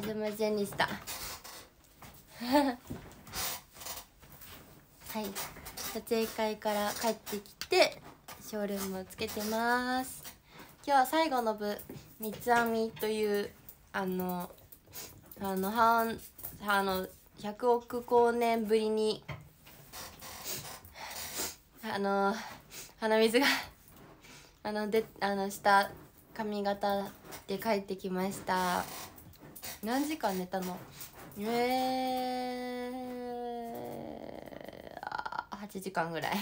ズムジ線にした はい撮影会から帰ってきてショールームをつけてます今日は最後の部三つ編みというあのあの半あの100億光年ぶりにあの鼻水があのであのした髪型で帰ってきました。何時間寝たのえー、8時間ぐらい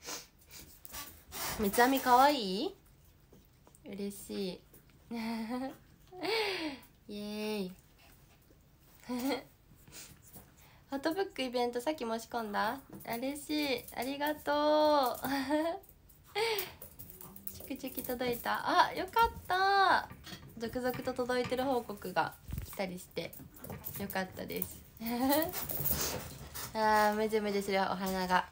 三つ編みかわいい嬉しい イエーイ フォトブックイベントさっき申し込んだ嬉しいありがとうチクチク届いたあよかった続々と届いてる報告が来たりしてよかったです あーめゃめゃするお花が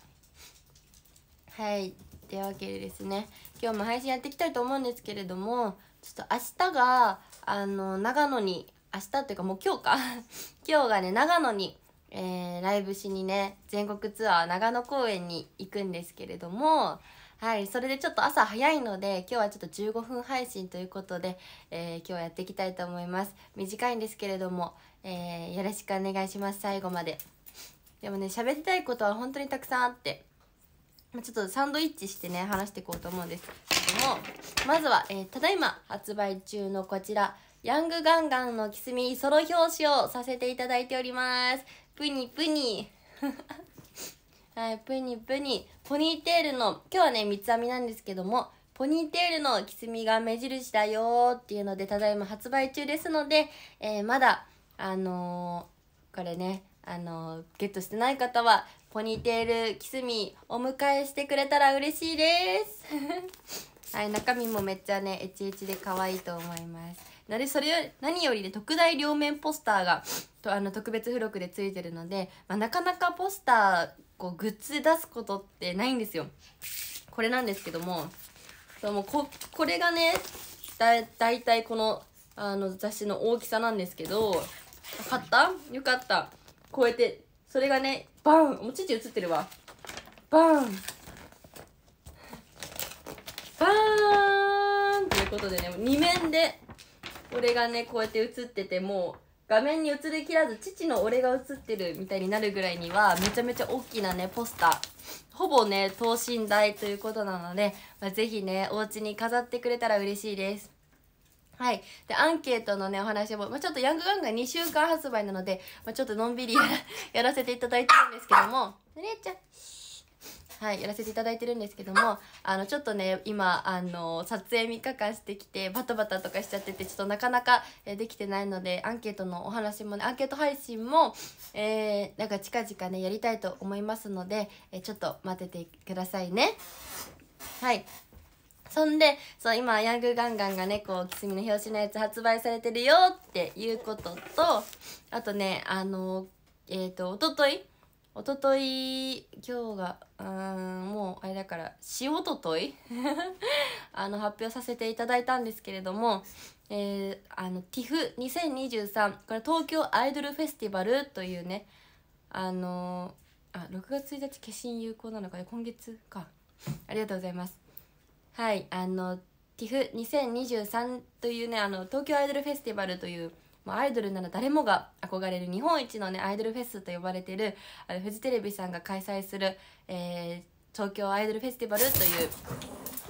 はいってわけでですね今日も配信やっていきたいと思うんですけれどもちょっと明日があの長野に明日っていうかもう今日か 今日がね長野にえー、ライブしにね全国ツアー長野公園に行くんですけれどもはいそれでちょっと朝早いので今日はちょっと15分配信ということで、えー、今日はやっていきたいと思います短いんですけれども、えー、よろしくお願いします最後まででもね喋りたいことは本当にたくさんあってちょっとサンドイッチしてね話していこうと思うんですけどもまずは、えー、ただいま発売中のこちらヤングガンガンのキスミソロ表紙をさせていただいておりますプニプニはい、プニプニ。ポニーテールの、今日はね、三つ編みなんですけども、ポニーテールのきすみが目印だよっていうので、ただいま発売中ですので、えー、まだ、あのー、これね、あのー、ゲットしてない方は、ポニーテールきすみお迎えしてくれたら嬉しいです。はい、中身もめっちゃね、エチエチで可愛いと思います。なでそれ何よりで特大両面ポスターがとあの特別付録でついてるので、まあ、なかなかポスターこうグッズ出すことってないんですよこれなんですけどもそうもうここれがねだだいたいこのあの雑誌の大きさなんですけど買ったよかったこうやってそれがねバンおちち映ってるわバンバーンということでね2面でこれがねこうやって映っててもう画面に映りきらず父の俺が映ってるみたいになるぐらいにはめちゃめちゃ大きなねポスターほぼね等身大ということなので、まあ、ぜひねお家に飾ってくれたら嬉しいですはい。で、アンケートのね、お話も、まあ、ちょっとヤングガンが2週間発売なので、まあ、ちょっとのんびりやらせていただいてるんですけども、ぬれちゃん、はい、やらせていただいてるんですけどもあのちょっとね今あの撮影3日間してきてバタバタとかしちゃっててちょっとなかなかできてないのでアンケートのお話もねアンケート配信も、えー、なんか近々ねやりたいと思いますので、えちょっと待っててくださいね。はいそんで、そう、今、ヤングガンガンがね、こう、きすみの表紙のやつ発売されてるよっていうことと、あとね、あの、えっ、ー、と、おととい、おととい今日がうんもうあれだからしおととい あの発表させていただいたんですけれども、えあの TIFF2023 これ東京アイドルフェスティバルというねあのあ6月1日化身有効なのかね今月かありがとうございますはいあの TIFF2023 というねあの東京アイドルフェスティバルというまあ、アイドルなら誰もが憧れる日本一のねアイドルフェスと呼ばれてるあのフジテレビさんが開催する、えー、東京アイドルフェスティバルという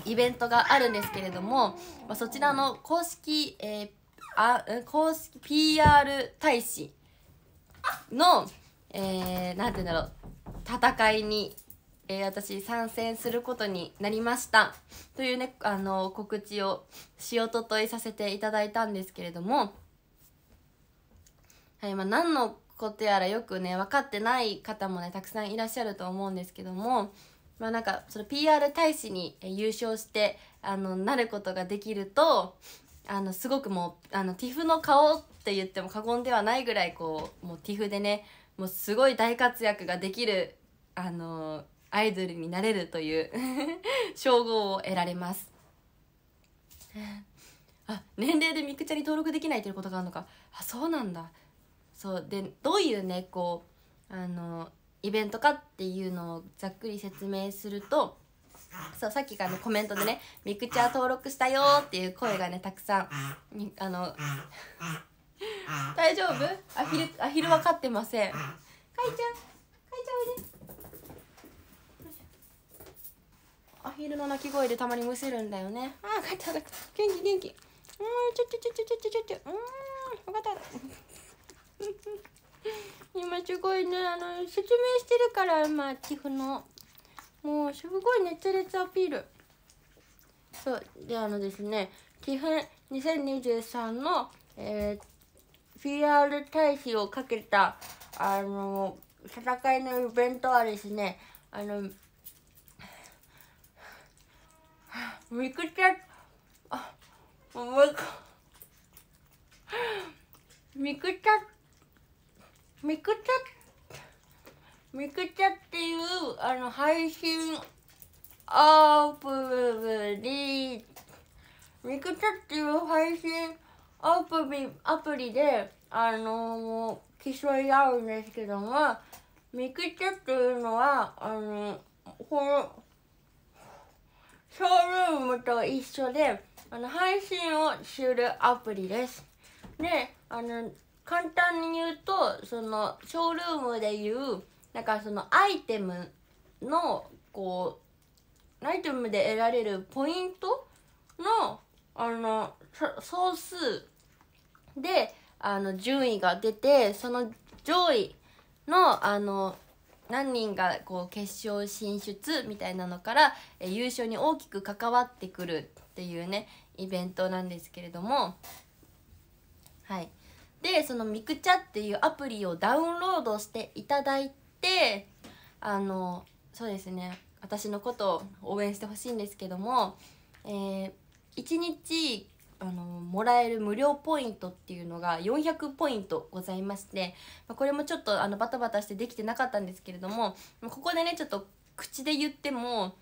イベントがあるんですけれども、まあ、そちらの公式、えー、あ公式 PR 大使の、えー、なんて言うんだろう戦いに、えー、私参戦することになりましたというねあの告知をしおとといさせていただいたんですけれどもはい、まあ、何のことやらよくね分かってない方もねたくさんいらっしゃると思うんですけども、まあ、なんかその PR 大使に優勝してあのなることができるとあのすごくもうあの TIFF の顔って言っても過言ではないぐらいこうもう TIFF でねもうすごい大活躍ができるあのアイドルになれるという 称号を得られます。あ年齢でミクチャに登録できないということがあるのかあそうなんだそうでどういうねこうあのイベントかっていうのをざっくり説明するとそうさっきからねコメントでね「ミクチャー登録したよ」っていう声がねたくさんにあの大丈夫アヒルアヒルは飼ってませんかいちゃんかいちゃんおいでアヒルの鳴き声でたまにむせるんだよねああかいちゃん元気元気うんちょちょちょちょちょちょちょうんよかった 今すごいねあの説明してるから今ティフのもうすごい熱烈アピールそうであのですねティフ2023の、えー、PR 大使をかけたあの戦いのイベントはですねあのミクチャあめミクチャ。ゃミクチャミクチャっていうあの配信アプリミクチャっていう配信アプリアプリであの競い合うんですけどもミクチャっていうのはあのこのショールームと一緒であの配信をするアプリです。であの簡単に言うとそのショールームでいうなんかそのアイテムのこうアイテムで得られるポイントのあの総数であの順位が出てその上位のあの何人がこう決勝進出みたいなのから優勝に大きく関わってくるっていうねイベントなんですけれどもはい。でそのミクチャっていうアプリをダウンロードしていただいてあのそうですね私のことを応援してほしいんですけども、えー、1日あのもらえる無料ポイントっていうのが400ポイントございまして、まこれもちょっとあのバタバタしてできてなかったんですけれどもここでねちょっと口で言っても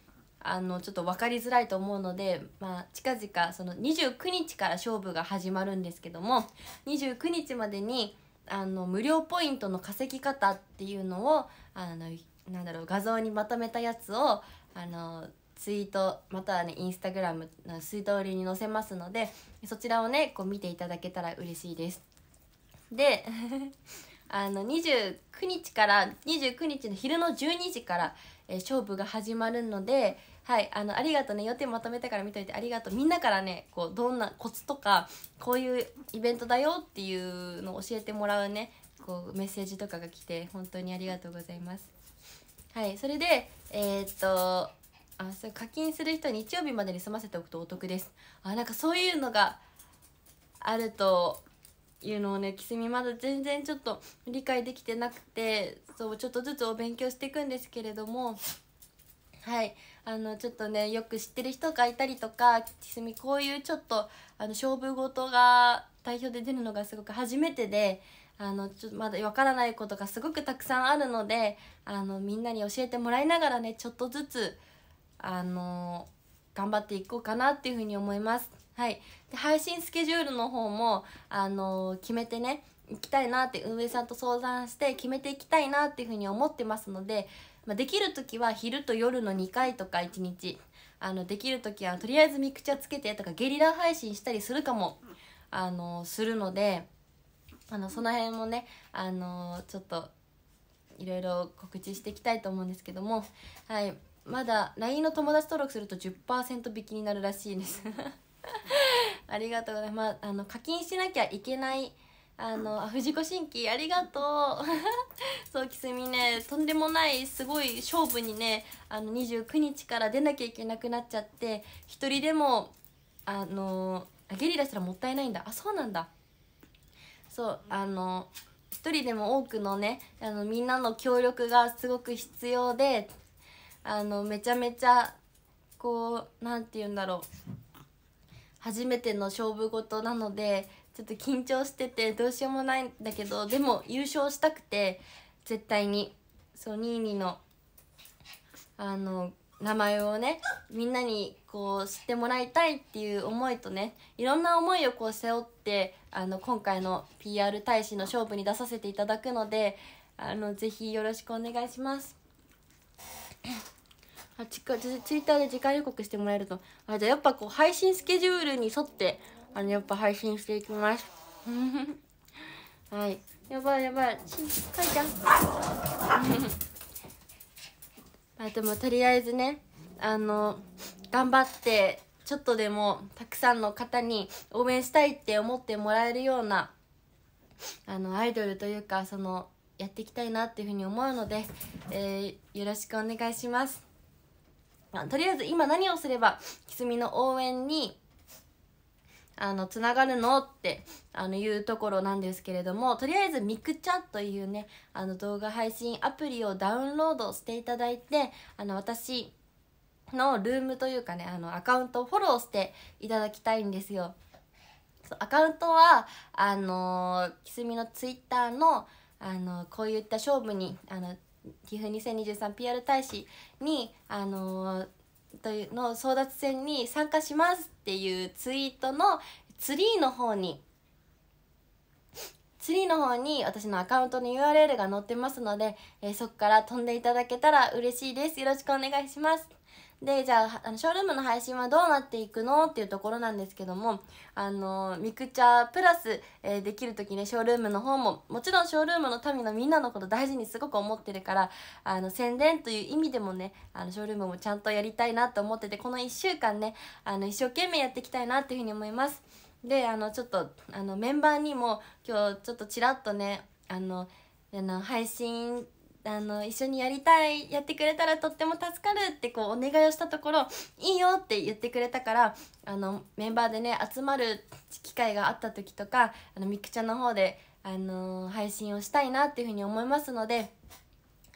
あのちょっと分かりづらいと思うので、まあ、近々その29日から勝負が始まるんですけども29日までにあの無料ポイントの稼ぎ方っていうのをあのなんだろう画像にまとめたやつをあのツイートまたはねインスタグラムの水通りに載せますのでそちらをねこう見ていただけたら嬉しいです。で あの29日から29日の昼の12時からえー、勝負が始まるので、はい、あの、ありがとうね。予定まとめたから見といてありがとう。みんなからね、こう、どんなコツとか、こういうイベントだよっていうのを教えてもらうね、こう、メッセージとかが来て、本当にありがとうございます。はい、それで、えー、っと、あそれ課金する人は日曜日までに済ませておくとお得ですあなんかそういうのがあるというのをねきすみまだ全然ちょっと理解できてなくてそうちょっとずつお勉強していくんですけれどもはいあのちょっとねよく知ってる人がいたりとかきすみこういうちょっとあの勝負事が代表で出るのがすごく初めてで。あのちょまだわからないことがすごくたくさんあるのであのみんなに教えてもらいながらねちょっとずつあの頑張っていこうかなっていうふうに思います。はいで配信スケジュールの方も、あのー、決めてね行きたいなって運営さんと相談して決めていきたいなっていうふうに思ってますので、まあ、できる時は昼と夜の2回とか1日あのできる時はとりあえずミクチャつけてとかゲリラ配信したりするかも、あのー、するのであのその辺もね、あのー、ちょっといろいろ告知していきたいと思うんですけども、はい、まだ LINE の友達登録すると10%引きになるらしいですありがとうございます、まあ、あの課金しなきゃいけないあのあ 藤子新規ありがとう そうきすみねとんでもないすごい勝負にねあの29日から出なきゃいけなくなっちゃって一人でもあのゲリラしたらもったいないんだあそうなんだそうあの一人でも多くのねあのみんなの協力がすごく必要であのめちゃめちゃこう何て言うんだろう初めての勝負事なのでちょっと緊張しててどうしようもないんだけどでも優勝したくて絶対にそうニーニーのあの名前をねみんなにこう知ってもらいたいっていう思いとねいろんな思いをこう背負ってあの今回の PR 大使の勝負に出させていただくのであのぜひよろしくお願いします。あちかツツイッターで次回予告してもらえるとあじゃあやっぱこう配信スケジュールに沿ってあのやっぱ配信していきます はいやばいやばいしかいちゃんま あでもとりあえずねあの頑張ってちょっとでもたくさんの方に応援したいって思ってもらえるようなあのアイドルというかそのやっていきたいなっていうふうに思うので、えー、よろしくお願いします。まあ、とりあえず今何をすればきすみの応援にあのつながるのってあのいうところなんですけれどもとりあえずミクチャというねあの動画配信アプリをダウンロードしていただいてあの私のルームというかねあのアカウントをフォローしていただきたいんですよ。アカウントはあのきすみのツイッターのあのこういった勝負にあの岐阜 2023PR 大使にあのー、というの争奪戦に参加しますっていうツイートのツリーの方にツリーの方に私のアカウントの URL が載ってますので、えー、そこから飛んでいただけたら嬉しいですよろしくお願いしますでじゃああのショールームの配信はどうなっていくのっていうところなんですけどもあのミクチャプラス、えー、できる時ねショールームの方ももちろんショールームの民のみんなのこと大事にすごく思ってるからあの宣伝という意味でもねあのショールームもちゃんとやりたいなと思っててこの1週間ねあの一生懸命やっていきたいなっていうふうに思います。であのちょっとあのメンバーにも今日ちょっとちらっとねあの配信あの一緒にやりたいやってくれたらとっても助かるってこうお願いをしたところいいよって言ってくれたからあのメンバーでね集まる機会があった時とかあのみくちゃんの方で、あの配信をしたいなっていうふうに思いますので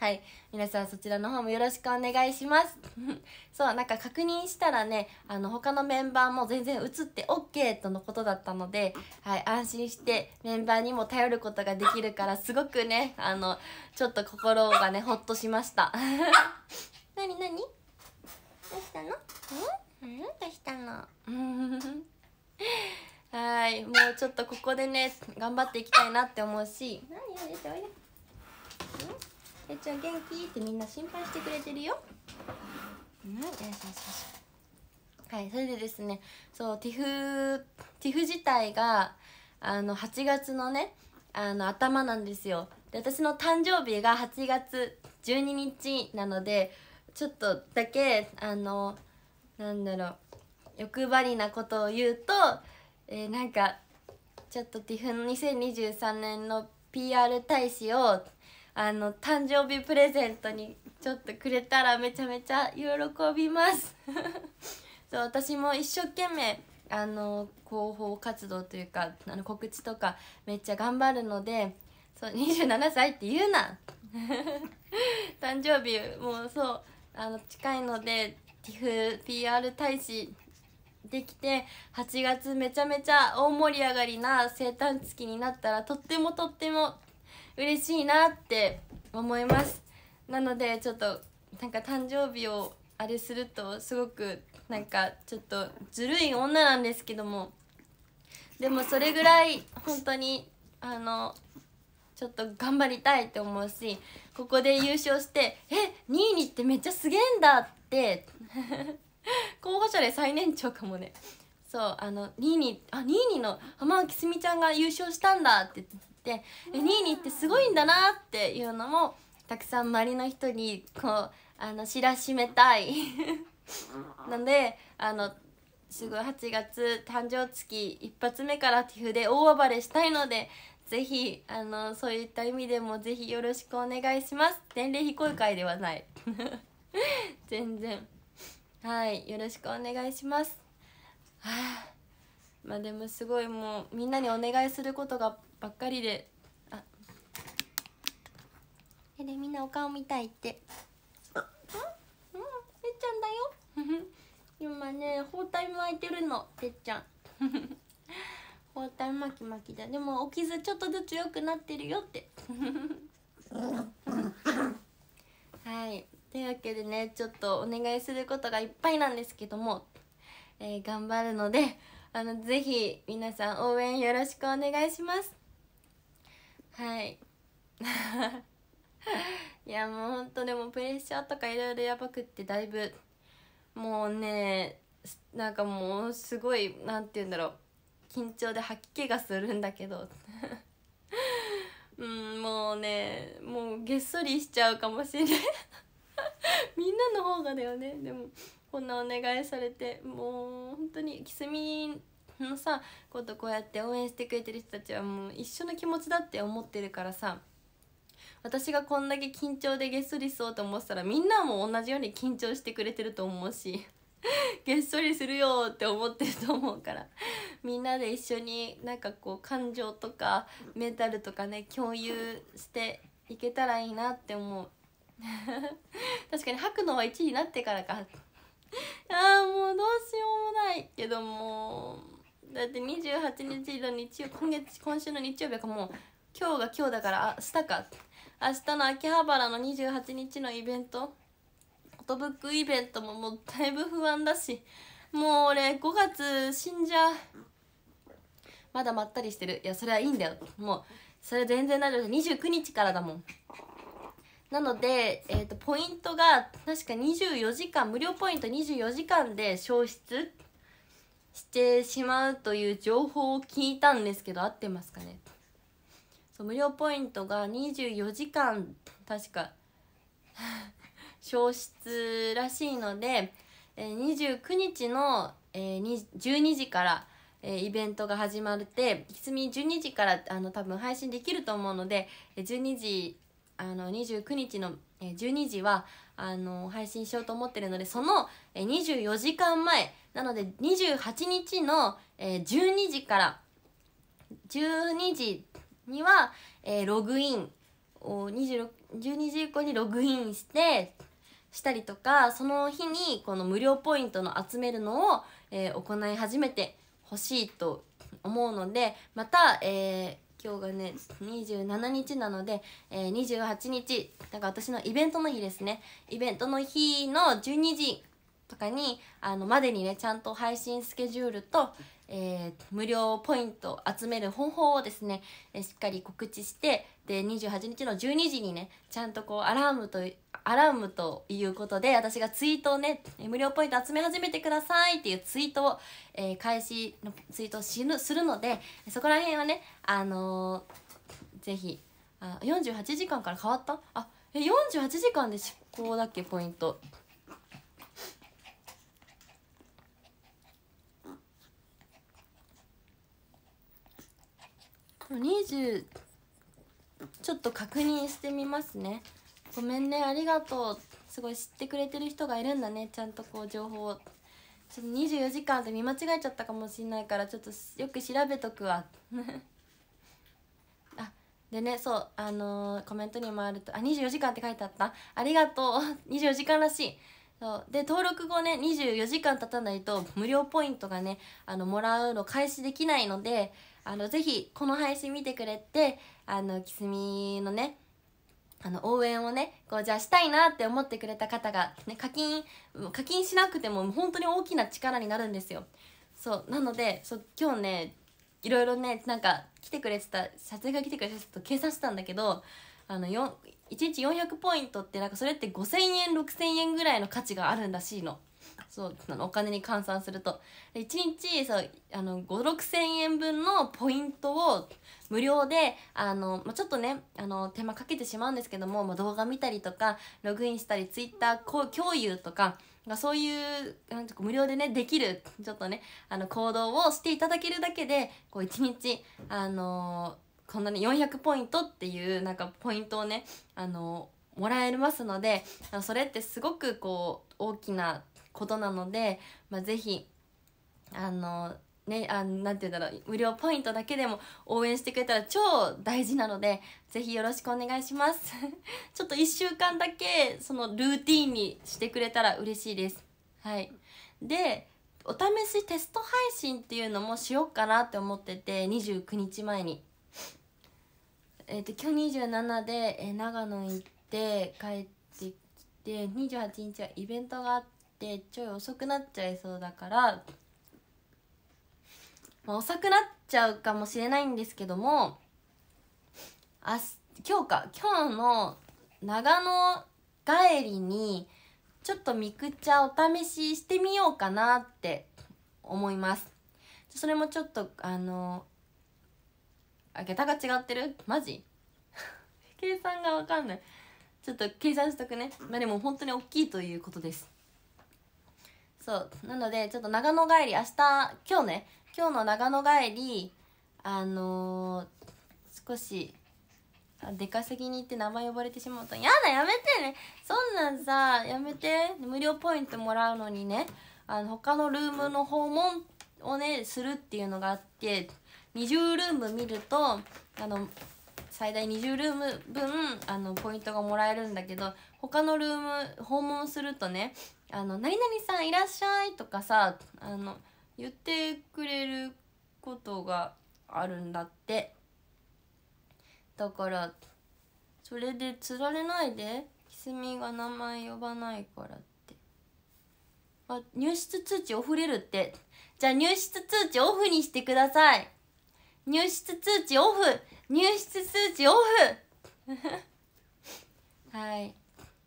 はい皆さんそちらの方もよろしくお願いします そうなんか確認したらねあの他のメンバーも全然映って OK とのことだったので、はい、安心してメンバーにも頼ることができるからすごくねあのちょっと心がねほっとしました 何何どうしたのうん、どうしたの はいもうちょっとここでね頑張っていきたいなって思うし何やれておいでちゃん元気ってみんな心配してくれてるようんよしよしよしはいそれでですねそうティフティフ自体があの8月のねあの頭なんですよで私の誕生日が8月12日なのでちょっとだけあのなんだろう欲張りなことを言うと、えー、なんかちょっと TIFF2023 年の PR 大使をあの誕生日プレゼントにちょっとくれたらめちゃめちゃ喜びます そう私も一生懸命あの広報活動というかあの告知とかめっちゃ頑張るのでそう27歳って言うな 誕生日もうそうあの近いので TIFF PR 大使できて8月めちゃめちゃ大盛り上がりな生誕月になったらとってもとっても嬉しいなって思いますなのでちょっとなんか誕生日をあれするとすごくなんかちょっとずるい女なんですけどもでもそれぐらい本当にあのちょっと頑張りたいって思うしここで優勝して「え2位にってめっちゃすげえんだ」って 候補者で最年長かもねそうあの2位にあ2位にの浜脇すみちゃんが優勝したんだっててニーニーってすごいんだなっていうのもたくさん周りの人にこうあの知らしめたい なんであのすごい8月誕生月一発目からティフで大暴れしたいのでぜひあのそういった意味でもぜひよろしくお願いします年齢非公開ではない 全然はいよろしくお願いしますはあまあでもすごいもうみんなにお願いすることがばっかりであえでみんなお顔見たいってうんてっちゃんだよ 今ね包帯巻いてるのてっちゃん 包帯巻き巻きだでもお傷ちょっとずつ良くなってるよって はいというわけでねちょっとお願いすることがいっぱいなんですけども、えー、頑張るのであのぜひ皆さん応援よろしくお願いしますはい いやもうほんとでもプレッシャーとかいろいろやばくってだいぶもうねなんかもうすごい何て言うんだろう緊張で吐き気がするんだけど うんもうねもうげっそりしちゃうかもしれない みんなの方がだよねでもこんなお願いされてもう本当にキスミのさことこうやって応援してくれてる人たちはもう一緒の気持ちだって思ってるからさ私がこんだけ緊張でげっそりしそうと思ってたらみんなも同じように緊張してくれてると思うしげっそりするよって思ってると思うからみんなで一緒になんかこう感情とかメンタルとかね共有していけたらいいなって思う 確かに吐くのは1位になってからかああもうどうしようもないけどもだって28日の日曜今月今週の日曜日かもう今日が今日だから明日か明日の秋葉原の28日のイベントフォトブックイベントももうだいぶ不安だしもう俺5月死んじゃうまだまったりしてるいやそれはいいんだよもうそれ全然大丈夫29日からだもんなので、えーと、ポイントが確か24時間無料ポイント24時間で消失してしまうという情報を聞いたんですけど合ってますかねそう無料ポイントが24時間確か 消失らしいのでえ29日の12時からえイベントが始まるってきつみ12時からあの多分配信できると思うので12時あの29日の12時はあの配信しようと思ってるのでその24時間前なので28日の12時から12時には、えログインを26 12時以降にログインしてしたりとかその日にこの無料ポイントの集めるのを、え行い始めてほしいと思うのでまた、えー今日がね27日なので、えー、28日だから私のイベントの日ですねイベントの日の12時とかにあのまでにねちゃんと配信スケジュールと、えー、無料ポイント集める方法をですね、えー、しっかり告知してで28日の12時にねちゃんとこうアラームとアラームということで私がツイートをね、無料ポイント集め始めてくださいっていうツイートを、えー、開始のツイートをしするのでそこら辺はねあのー、ぜひあ48時間から変わったあえ48時間で執行だっけポイント20ちょっと確認してみますねごめんねありがとうすごい知ってくれてる人がいるんだねちゃんとこう情報をちょっと24時間って見間違えちゃったかもしんないからちょっとよく調べとくわ あでねそうあのー、コメントにもあるとあ24時間って書いてあったありがとう24時間らしいそうで登録後ね24時間経たないと無料ポイントがねあのもらうの開始できないのであのぜひこの配信見てくれてあのきすみのねあの応援をねこうじゃあしたいなって思ってくれた方が、ね、課金課金しなくても本当に大きな力になるんですよそうなのでそ今日ねいろいろねなんか来てくれてた撮影が来てくれてたと計算してたんだけどあの1日400ポイントってなんかそれって5,000円6,000円ぐらいの価値があるんだしいの。そうあのお金に換算すると1日そうあの5 6 0 0 0円分のポイントを無料であの、まあ、ちょっとねあの手間かけてしまうんですけども、まあ、動画見たりとかログインしたりツイッター共有とかそういうなんか無料でねできるちょっとねあの行動をしていただけるだけでこう1日あのこんなに400ポイントっていうなんかポイントをねあのもらえますのでそれってすごくこう大きなことなので、まあ、ぜひあのね、あなんて言うんだろう無料ポイントだけでも応援してくれたら超大事なのでぜひよろしくお願いします ちょっと1週間だけそのルーティンにしてくれたら嬉しいですはいでお試しテスト配信っていうのもしようかなって思ってて29日前にえっ、ー、と今日27で、え長野行って帰ってきて28日はイベントがあってってちょい遅くなっちゃいそうだから、まあ、遅くなっちゃうかもしれないんですけども明日今日か今日の長野帰りにちょっとミクチャお試ししてみようかなって思いますそれもちょっとあのあ桁が違ってるマジ 計算がわかんないちょっと計算しとくねまあでも本当に大きいということですそうなのでちょっと長野帰り明日今日ね今日の長野帰りあのー、少し出稼ぎに行って名前呼ばれてしまうとやだやめてねそんなんさやめて無料ポイントもらうのにねあの他のルームの訪問をねするっていうのがあって20ルーム見るとあの最大20ルーム分あのポイントがもらえるんだけど他のルーム訪問するとねあの「何々さんいらっしゃい」とかさあの言ってくれることがあるんだってだからそれで釣られないできすみが名前呼ばないからってあ入室通知オフれるってじゃあ入室通知オフにしてください入室通知オフ入室通知オフ はい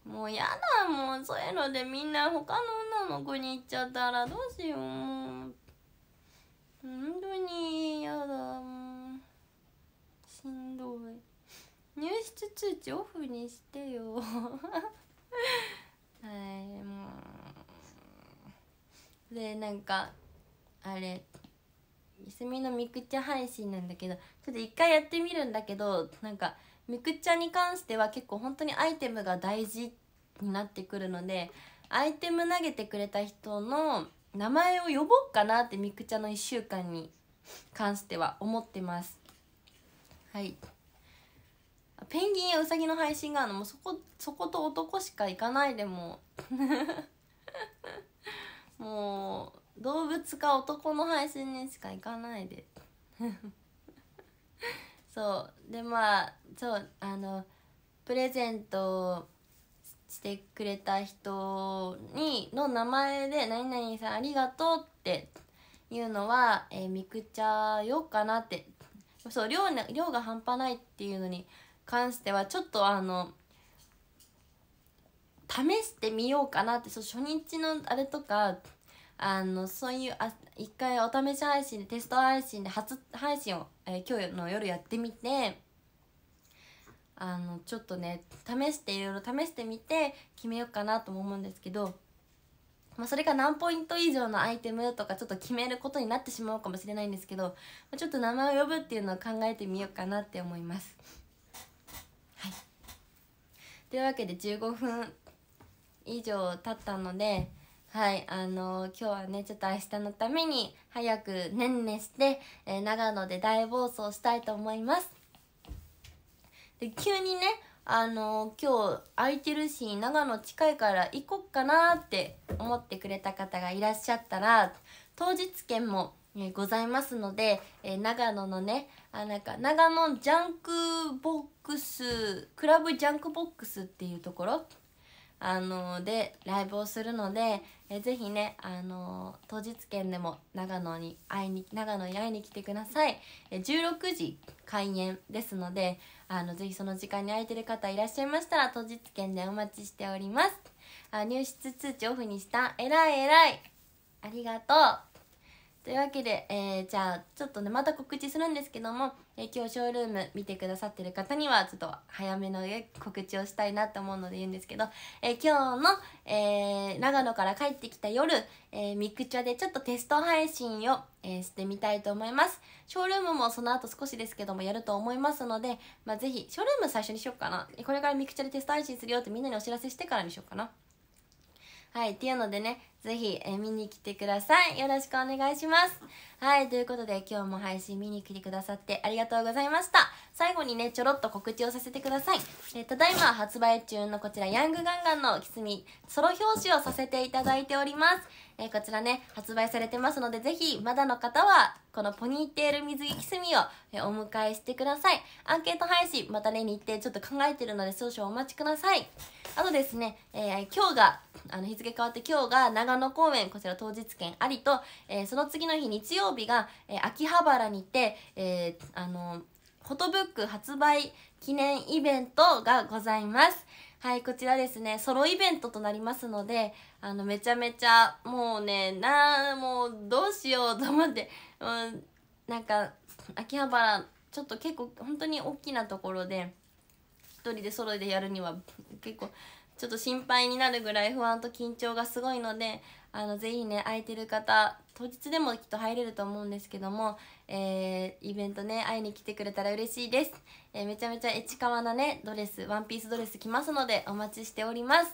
もうやだもうそういうのでみんな他の女の子に行っちゃったらどうしよう本当に嫌だしんどい入室通知オフにしてよ はいもうでなんかあれすみのみくちゃ配信なんだけどちょっと一回やってみるんだけどなんかみくちゃに関しては結構本当にアイテムが大事ってになってくるのでアイテム投げてくれた人の名前を呼ぼうかなってみくちゃの1週間に関しては思ってますはいペンギンやウサギの配信があるのもそこそこと男しか行かないでも もう動物か男の配信にしか行かないで そうでまあそうあのプレゼントしてくれた人にの名前で「何々さんありがとう」っていうのは、えー、みくちゃよかなってそう量量が半端ないっていうのに関してはちょっとあの試してみようかなってそう初日のあれとかあのそういうあ一回お試し配信でテスト配信で初配信を、えー、今日の夜やってみてあのちょっとね試していろいろ試してみて決めようかなとも思うんですけど、まあ、それが何ポイント以上のアイテムとかちょっと決めることになってしまうかもしれないんですけど、まちょっと名前を呼ぶっていうのを考えてみようかなって思います。はい、というわけで15分以上経ったので。はい、あのー、今日はね、ちょっと明日のために早くねんねして、えー、長野で大暴走したいと思います。で急にねあの今日空いてるし長野近いから行こっかなって思ってくれた方がいらっしゃったら当日券も、ね、ございますので、えー、長野のねあなんか長野ジャンクボックスクラブジャンクボックスっていうところあのでライブをするので、えぜひね、あのー、当日券でも長野に会いに長野に会いに来てください、16時開園ですのであのぜひその時間に空いてる方いらっしゃいましたら当日券でお待ちしておりますあ入室通知オフにしたらいらいありがとうというわけで、えー、じゃあちょっとねまた告知するんですけども、えー、今日ショールーム見てくださってる方にはちょっと早めの告知をしたいなと思うので言うんですけど、えー、今日の、え長野から帰ってきた夜、えミクチャでちょっとテスト配信を、えしてみたいと思いますショールームもその後少しですけどもやると思いますので、まあ、ぜひショールーム最初にしようかなこれからミクチャでテスト配信するよってみんなにお知らせしてからにしようかなはい、っていうのでね、ぜひ、え見に来てください。よろしくお願いします。はい、ということで今日も配信見に来てくださってありがとうございました。最後にね、ちょろっと告知をさせてください。えただいま発売中のこちら、ヤングガンガンのキスミ、ソロ表紙をさせていただいております。えこちらね、発売されてますので、ぜひ、まだの方は、このポニーテール水着キスミを、えお迎えしてください。アンケート配信、またね、日程ちょっと考えてるので、少々お待ちください。あとですね、えー、今日があの日付変わって今日が長野公園こちら当日券ありと、えー、その次の日日曜日が、えー、秋葉原にて、えー、あのフォトブック発売記念イベントがございます。はい、こちらですね、ソロイベントとなりますので、あの、めちゃめちゃ、もうね、なもう、どうしようと思って、うん、なんか、秋葉原、ちょっと結構、本当に大きなところで、人でソロでやるには結構ちょっと心配になるぐらい不安と緊張がすごいのであのぜひね空いてる方当日でもきっと入れると思うんですけども、えー、イベントね会いに来てくれたら嬉しいです、えー、めちゃめちゃエチカワなねドレスワンピースドレス着ますのでお待ちしております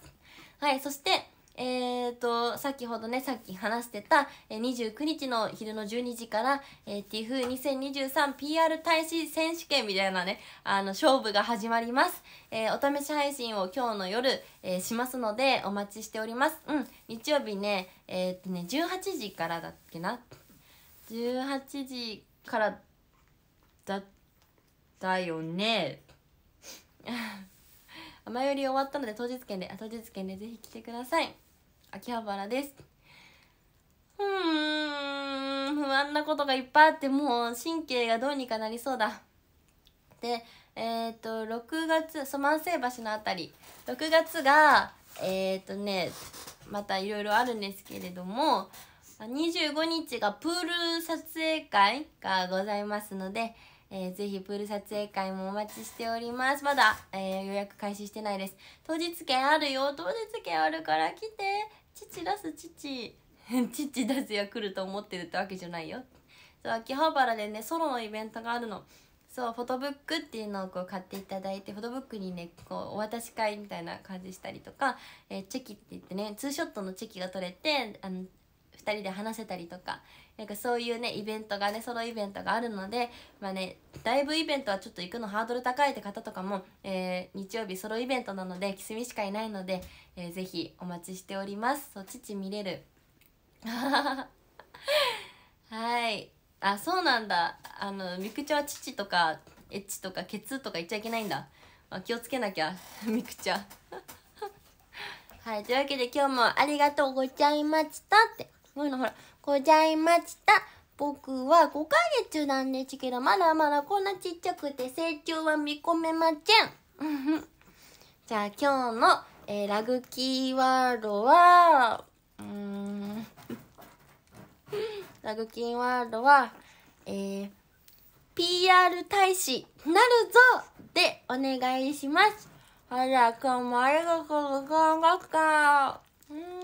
はいそしてえっ、ー、と、先ほどね、さっき話してた、え29日の昼の12時から、え TIFF2023PR 大使選手権みたいなね、あの、勝負が始まります。えー、お試し配信を今日の夜、えー、しますので、お待ちしております。うん、日曜日ね、えっ、ー、とね、18時からだっけな。18時からだったよね。前より終わったので当日券で、当日券でぜひ来てください。秋葉原ですうーん不安なことがいっぱいあってもう神経がどうにかなりそうだでえっ、ー、と6月そマン橋の辺り6月がえっ、ー、とねまたいろいろあるんですけれども25日がプール撮影会がございますので、えー、ぜひプール撮影会もお待ちしております。まだ、えー、予約開始してないです。当日券あるよ。当日券あるから来て。父出す父父出すヤクルトってるってわけじゃないよそう秋葉原でねソロのイベントがあるのそうフォトブックっていうのをこう買っていただいてフォトブックにねこうお渡し会みたいな感じしたりとか、えー、チェキって言ってねツーショットのチェキが取れてあの2人で話せたりとかなんかそういうねイベントがねソロイベントがあるのでまあねライブイベントはちょっと行くのハードル高いって方とかも、えー、日曜日ソロイベントなのできすみしかいないので、えー、ぜひお待ちしておりますそう父見れる はいあそうなんだあのみくちゃは父とかエッチとかケツとか言っちゃいけないんだ、まあ、気をつけなきゃみくちゃはいというわけで今日もありがとうございましたってこういうのほらございました。僕は5ヶ月なんですけど、まだまだこんなちっちゃくて成長は見込めません。じゃあ今日の、えー、ラグキーワードは、ラグキーワードは、えー、PR 大使なるぞでお願いします。ほら、今日もありがとうございました。うん